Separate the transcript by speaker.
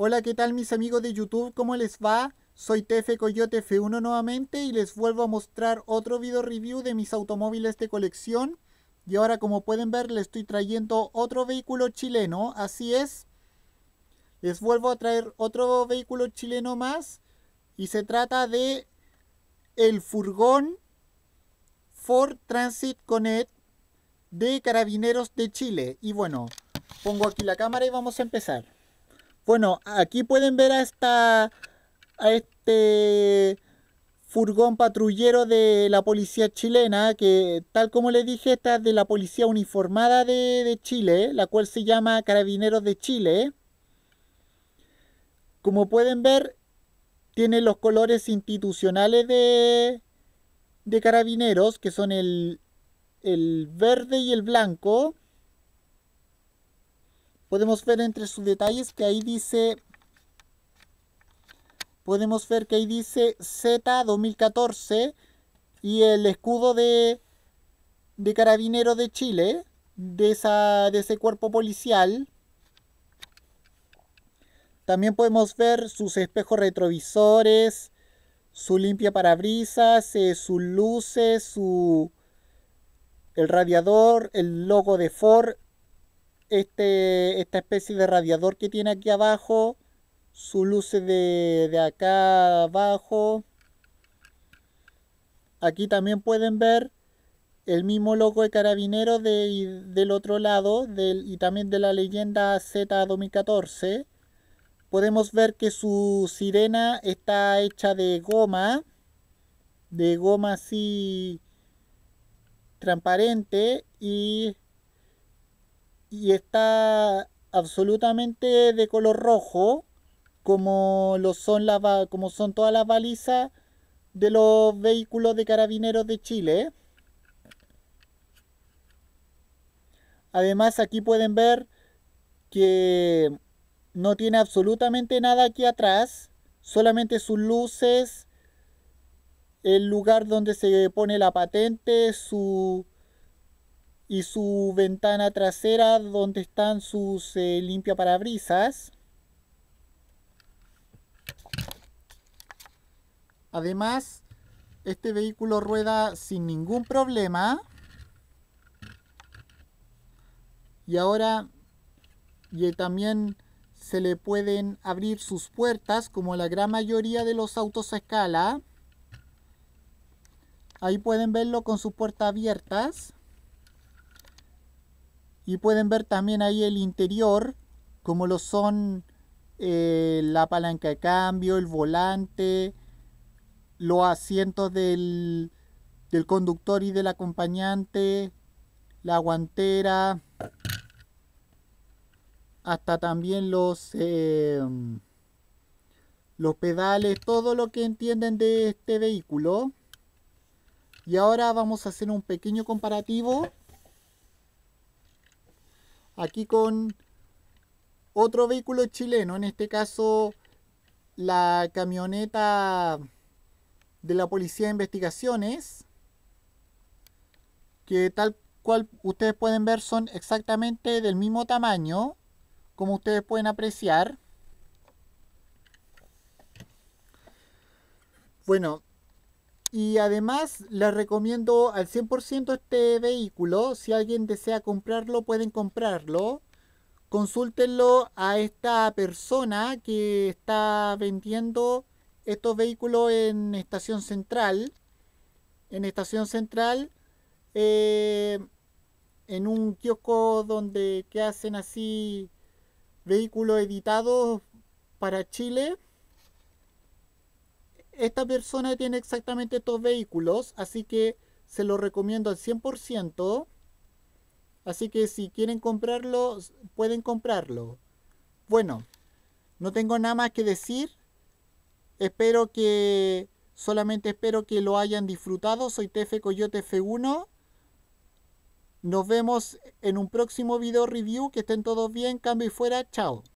Speaker 1: Hola, ¿qué tal mis amigos de YouTube? ¿Cómo les va? Soy Tefe Coyote F1 nuevamente y les vuelvo a mostrar otro video review de mis automóviles de colección. Y ahora como pueden ver les estoy trayendo otro vehículo chileno, así es. Les vuelvo a traer otro vehículo chileno más y se trata de el furgón Ford Transit Connect de Carabineros de Chile. Y bueno, pongo aquí la cámara y vamos a empezar. Bueno, aquí pueden ver a esta. a este furgón patrullero de la policía chilena, que tal como les dije, esta es de la policía uniformada de, de Chile, la cual se llama Carabineros de Chile. Como pueden ver, tiene los colores institucionales de, de carabineros, que son el, el verde y el blanco podemos ver entre sus detalles que ahí dice podemos ver que ahí dice Z 2014 y el escudo de, de carabinero de Chile, de, esa, de ese cuerpo policial. También podemos ver sus espejos retrovisores, su limpia parabrisas, eh, sus luces, su, el radiador, el logo de Ford, este, esta especie de radiador que tiene aquí abajo, su luces de, de acá abajo. Aquí también pueden ver el mismo logo de carabinero de, del otro lado del, y también de la leyenda Z2014. Podemos ver que su sirena está hecha de goma, de goma así transparente y y está absolutamente de color rojo, como lo son como son todas las balizas de los vehículos de carabineros de Chile. Además aquí pueden ver que no tiene absolutamente nada aquí atrás, solamente sus luces, el lugar donde se pone la patente, su y su ventana trasera donde están sus eh, limpiaparabrisas. Además, este vehículo rueda sin ningún problema. Y ahora y también se le pueden abrir sus puertas como la gran mayoría de los autos a escala. Ahí pueden verlo con sus puertas abiertas y pueden ver también ahí el interior, como lo son eh, la palanca de cambio, el volante, los asientos del, conductor y del acompañante, la guantera, hasta también los, em, los pedales, todo lo que entienden de este vehículo. Y ahora vamos a hacer un pequeño comparativo aquí con otro vehículo chileno, en este caso la camioneta de la Policía de Investigaciones, que tal cual ustedes pueden ver son exactamente del mismo tamaño, como ustedes pueden apreciar. Bueno, y además les recomiendo al 100% este vehículo. Si alguien desea comprarlo, pueden comprarlo. Consúltenlo a esta persona que está vendiendo estos vehículos en Estación Central. En Estación Central, eh, en un kiosco donde que hacen así vehículos editados para Chile esta persona tiene exactamente estos vehículos, así que se lo recomiendo al 100%. Así que si quieren comprarlo, pueden comprarlo. Bueno, no tengo nada más que decir. Espero que, solamente espero que lo hayan disfrutado. Soy TF Coyote F1. Nos vemos en un próximo video review. Que estén todos bien. Cambio y fuera. Chao.